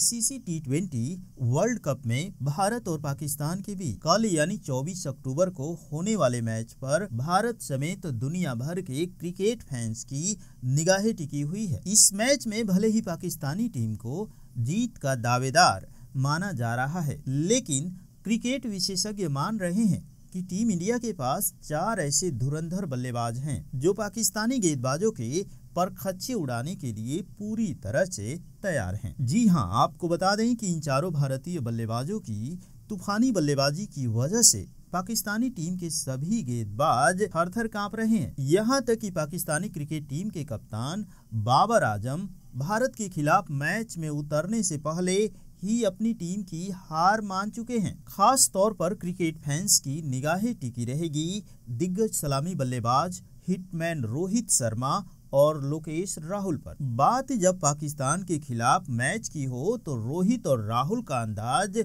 ICC T twenty world cup में भारत और पाकिस्तान के बीच कल यानी 24 अक्टूबर को होने वाले मैच पर भारत समेत दुनिया भर के क्रिकेट फैंस की निगाहें टिकी हुई है इस मैच में भले ही पाकिस्तानी टीम को जीत का दावेदार माना जा रहा है लेकिन क्रिकेट विशेषज्ञ मान रहे हैं कि टीम इंडिया के पास चार ऐसे धुरंधर बल्लेबाज हैं जो पाकिस्तानी गेंदबाजों के पर खच्चे उड़ाने के लिए पूरी तरह से तैयार हैं जी हाँ आपको बता दें कि इन चारों भारतीय बल्लेबाजों की तूफानी बल्लेबाजी की वजह से पाकिस्तानी टीम के सभी गेंदबाज थर थर कांप रहे हैं यहाँ तक कि पाकिस्तानी क्रिकेट टीम के कप्तान बाबर आजम भारत के खिलाफ मैच में उतरने से पहले ही अपनी टीम की हार मान चुके हैं खास तौर पर क्रिकेट फैंस की निगाहें टिकी रहेगी दिग्गज सलामी बल्लेबाज हिटमैन रोहित शर्मा और लोकेश राहुल पर बात जब पाकिस्तान के खिलाफ मैच की हो तो रोहित और राहुल का अंदाज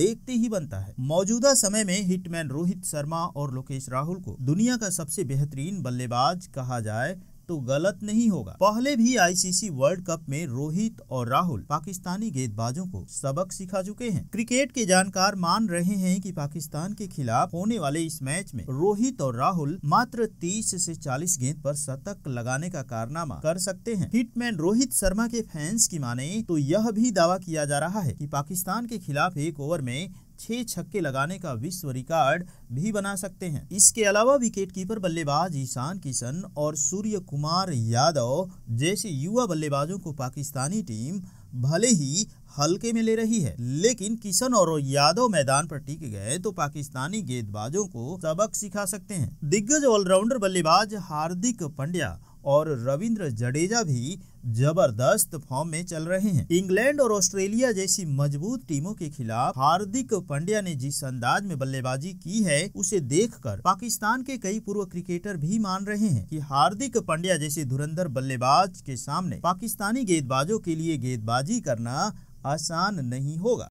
देखते ही बनता है मौजूदा समय में हिटमैन रोहित शर्मा और लोकेश राहुल को दुनिया का सबसे बेहतरीन बल्लेबाज कहा जाए तो गलत नहीं होगा पहले भी आईसीसी वर्ल्ड कप में रोहित और राहुल पाकिस्तानी गेंदबाजों को सबक सिखा चुके हैं क्रिकेट के जानकार मान रहे हैं कि पाकिस्तान के खिलाफ होने वाले इस मैच में रोहित और राहुल मात्र 30 से 40 गेंद पर शतक लगाने का कारनामा कर सकते हैं हिटमैन रोहित शर्मा के फैंस की माने तो यह भी दावा किया जा रहा है कि पाकिस्तान के खिलाफ एक ओवर में छह छक्के लगाने का विश्व रिकॉर्ड भी बना सकते हैं इसके अलावा विकेट कीपर बल्लेबाज ईशान किशन और सूर्य कुमार यादव जैसे युवा बल्लेबाजों को पाकिस्तानी टीम भले ही हल्के में ले रही है लेकिन किशन और यादव मैदान पर टिक गए तो पाकिस्तानी गेंदबाजों को सबक सिखा सकते हैं दिग्गज ऑलराउंडर बल्लेबाज हार्दिक पंड्या और रविंद्र जडेजा भी जबरदस्त फॉर्म में चल रहे हैं इंग्लैंड और ऑस्ट्रेलिया जैसी मजबूत टीमों के खिलाफ हार्दिक पंड्या ने जिस अंदाज में बल्लेबाजी की है उसे देखकर पाकिस्तान के कई पूर्व क्रिकेटर भी मान रहे हैं कि हार्दिक पंड्या जैसे धुरंधर बल्लेबाज के सामने पाकिस्तानी गेंदबाजों के लिए गेंदबाजी करना आसान नहीं होगा